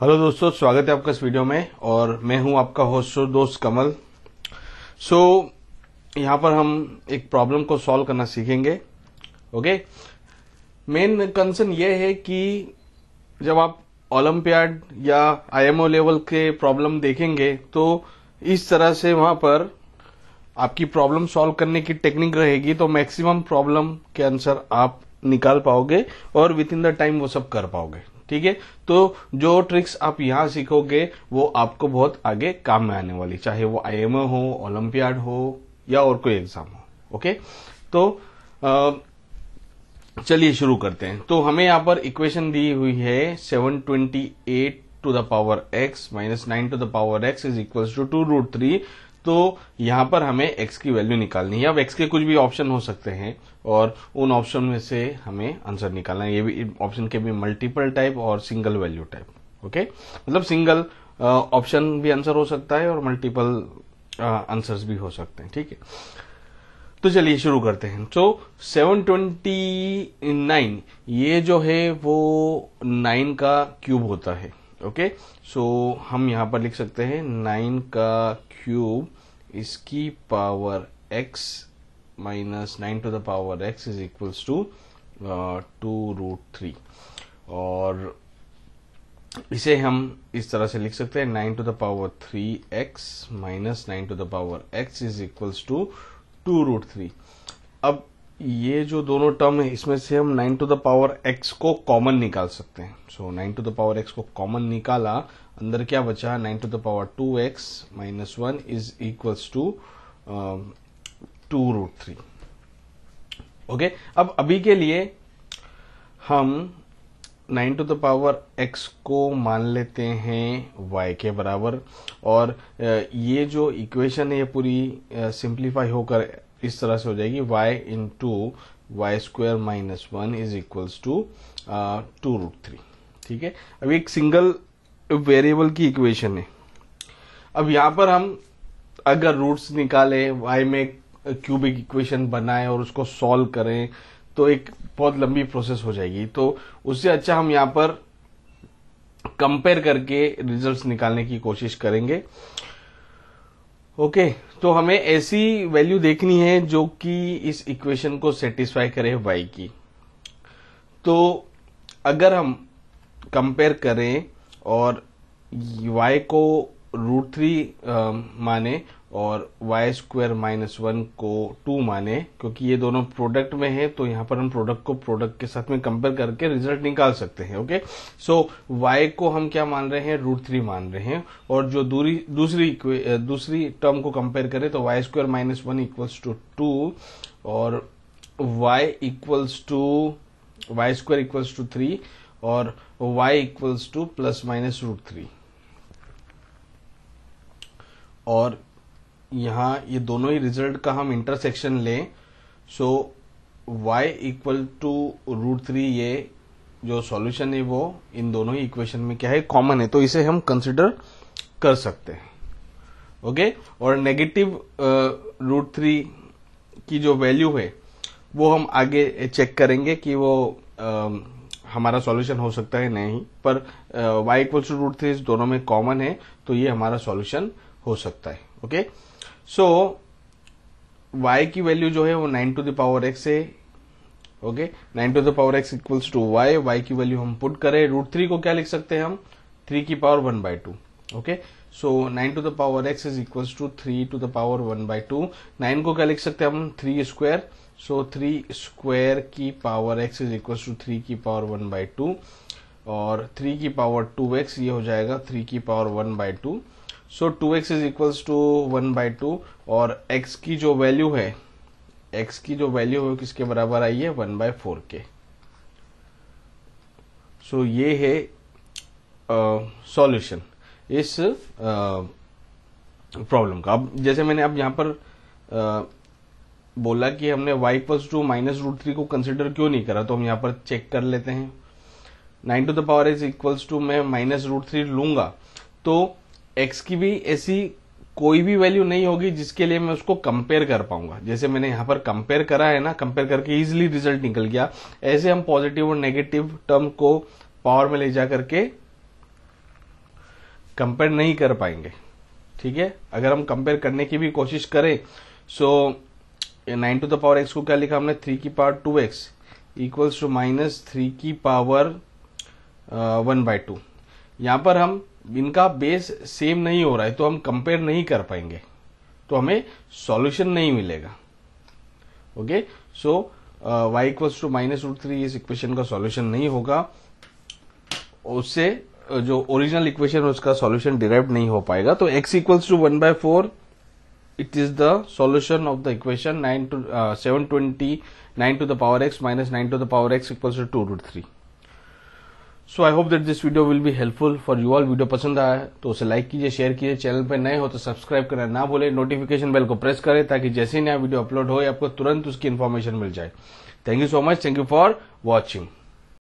Hello दोस्तों स्वागत है आपका इस वीडियो में और मैं हूं आपका होस्ट दोस्त कमल सो so, यहां पर हम एक प्रॉब्लम को सॉल्व करना सीखेंगे ओके मेन कंसर्न ये है कि जब आप ओलंपियाड या आईएमओ लेवल के प्रॉब्लम देखेंगे तो इस तरह से वहां पर आपकी प्रॉब्लम सॉल्व करने की टेक्निक रहेगी तो मैक्सिमम प्रॉब्लम के आंसर आप निकाल पाओगे और विद इन द टाइम वो सब कर पाओगे ठीक है तो जो ट्रिक्स आप यहाँ सीखोगे वो आपको बहुत आगे काम में आने वाली चाहे वो आई हो ओलंपियाड हो या और कोई एग्जाम हो ओके तो चलिए शुरू करते हैं तो हमें यहाँ पर इक्वेशन दी हुई है 728 to the power X minus nine to the power X is equal to two root three तो यहाँ पर हमें x की वैल्यू निकालनी है अब x के कुछ भी ऑप्शन हो सकते हैं और उन ऑप्शन में से हमें आंसर निकालना है ये भी ऑप्शन के भी मल्टीपल टाइप और सिंगल वैल्यू टाइप ओके मतलब सिंगल ऑप्शन भी आंसर हो सकता है और मल्टीपल आंसर्स भी हो सकते हैं ठीक है तो चलिए शुरू करते हैं तो so, 729 ये जो है वो 9 का क्यूब होता है ओके सो so, हम यहां पर लिख सकते हैं 9 का क्यूब इसकी power X minus nine to the power X is to to two root three और इसे हम इस तरह से लिख सकते हैं nine to the power three X minus nine to the power X is equals to two root three अब ये जो दोनों टर्म है इसमें से हम nine to the power X को कॉमन निकाल सकते हैं so nine to the power X को कॉमन निकाला अंदर क्या बचा nine to the power two X minus one is equals to two root three okay अब अभी के लिए हम nine to the power X को मान लेते हैं वाई के बराबर और ये जो इक्वेशन है ये पूरी सिंप्लीफाई होकर इस तरह से हो जाएगी Y into Y square minus one is equals to two root three ठीक है अब एक सिंगल वेरिएबल की इक्वेशन है अब यहां पर हम अगर रूट्स निकाले वाई में क्यूबिक इक्वेशन बनाएं और उसको सॉल्व करें तो एक बहुत लंबी प्रोसेस हो जाएगी तो उससे अच्छा हम यहां पर कंपेयर करके रिजल्ट्स निकालने की कोशिश करेंगे ओके okay, तो हमें ऐसी वैल्यू देखनी है जो कि इस इक्वेशन को सेटिस्फाई करे वाई की तो अगर हम कंपेयर करें और वाई को रूट थ्री माने और वाई स्क्वायर माइनस वन को टू माने क्योंकि ये दोनों प्रोडक्ट में है तो यहां पर हम प्रोडक्ट को प्रोडक्ट के साथ में कंपेयर करके रिजल्ट निकाल सकते हैं ओके सो वाई को हम क्या मान रहे हैं रूट थ्री मान रहे हैं और जो दूरी दूसरी दूसरी टर्म को कंपेयर करें तो Y square minus one equals to two और Y equals to Y square equals to three और Y equals to plus minus root three और यहाँ ये दोनों ही रिजल्ट का हम इंटरसेक्शन लें so y equal to root three ये जो सॉल्यूशन है वो इन दोनों ही इक्वेशन में क्या है कॉमन है तो इसे हम कंसिडर कर सकते हैं ओके और नेगेटिव रूट थ्री की जो वैल्यू है वो हम आगे चेक करेंगे कि वो uh, हमारा सॉल्यूशन हो सकता है नहीं पर Y equal to root three दोनों में कॉमन है तो ये हमारा सॉल्यूशन हो सकता है ओके okay? सो y की वैल्यू जो है वो nine to the power X है okay nine to the power X equals to Y Y की वैल्यू हम पुट करें रूट थ्री को क्या लिख सकते हैं हम थ्री की power one by two okay so nine to the power X is equals to three to the power one by two nine को क्या लिख सकते हैं हम three square so three square की power X is equals to three की power one by two और three की पावर टू एक्स ये हो जाएगा थ्री की power one by two so two X is equals to one by two और X की जो वैल्यू है एक्स की जो वैल्यू है किसके बराबर आई है वन बाय फोर के सो ये है सॉल्यूशन इस प्रॉब्लम का अब जैसे मैंने अब यहां पर uh, बोला कि हमने y equals to minus root three को कंसिडर क्यों नहीं करा तो हम यहां पर चेक कर लेते हैं nine to the power is equals to मैं माइनस रूट थ्री लूंगा तो एक्स की भी ऐसी कोई भी वैल्यू नहीं होगी जिसके लिए मैं उसको कंपेयर कर पाऊंगा जैसे मैंने यहां पर कंपेयर करा है ना कंपेयर करके इजिली रिजल्ट निकल गया ऐसे हम पॉजिटिव और नेगेटिव टर्म को पावर में ले जा करके कंपेयर नहीं कर पाएंगे ठीक है अगर हम कंपेयर करने की भी कोशिश करें so nine to the power X को क्या लिखा हमने थ्री की power two X equals to minus three की पावर वन बाय टू यहां पर हम इनका बेस सेम नहीं हो रहा है तो हम कंपेयर नहीं कर पाएंगे तो हमें सॉल्यूशन नहीं मिलेगा okay so Y equals to minus root three इस इक्वेशन का सॉल्यूशन नहीं होगा उससे uh, जो ओरिजिनल इक्वेशन है उसका सॉल्यूशन डिराइव नहीं हो पाएगा तो X equals to one by four it is the solution of the equation nine to seven twenty nine to the power X minus nine to the power X equals to two root three so I hope that this video will be helpful for you all video पसंद आया तो उसे like कीजिए share कीजिए channel पर नए हो तो सब्सक्राइब करना ना भूले नोटिफिकेशन बेल को प्रेस करें ताकि जैसे ही नया वीडियो अपलोड हो आपको तुरंत उसकी इन्फॉर्मेशन मिल जाए thank you so much thank you for watching